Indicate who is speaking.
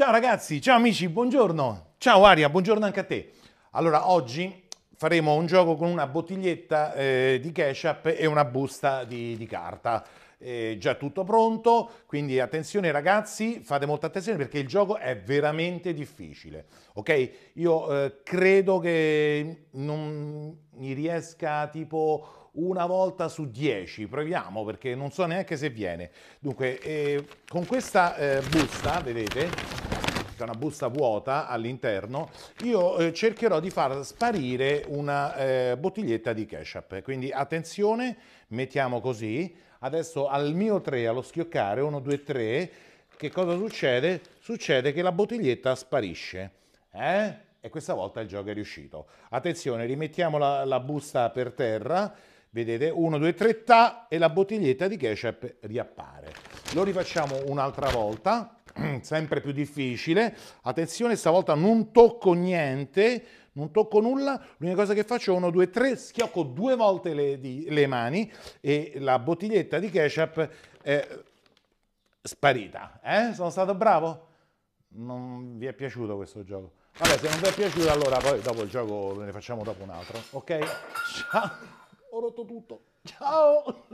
Speaker 1: Ciao ragazzi, ciao amici, buongiorno. Ciao Aria, buongiorno anche a te. Allora, oggi faremo un gioco con una bottiglietta eh, di ketchup e una busta di, di carta. Eh, già tutto pronto, quindi attenzione ragazzi, fate molta attenzione perché il gioco è veramente difficile, ok? Io eh, credo che non mi riesca tipo una volta su 10, proviamo perché non so neanche se viene. Dunque, eh, con questa eh, busta, vedete, c'è una busta vuota all'interno, io eh, cercherò di far sparire una eh, bottiglietta di ketchup. Quindi attenzione, mettiamo così. Adesso al mio 3, allo schioccare, 1, 2, 3, che cosa succede? Succede che la bottiglietta sparisce. Eh? E questa volta il gioco è riuscito. Attenzione, rimettiamo la, la busta per terra vedete 1 2 3 ta e la bottiglietta di ketchup riappare lo rifacciamo un'altra volta sempre più difficile. Attenzione, stavolta non tocco niente, non tocco nulla, l'unica cosa che faccio è 1, 2, 3, schiocco due volte le, di, le mani e la bottiglietta di ketchup è sparita. Eh? Sono stato bravo? Non vi è piaciuto questo gioco? Vabbè, se non vi è piaciuto allora poi dopo il gioco ne facciamo dopo un altro, ok? Ciao! Ho rotto tutto. Ciao!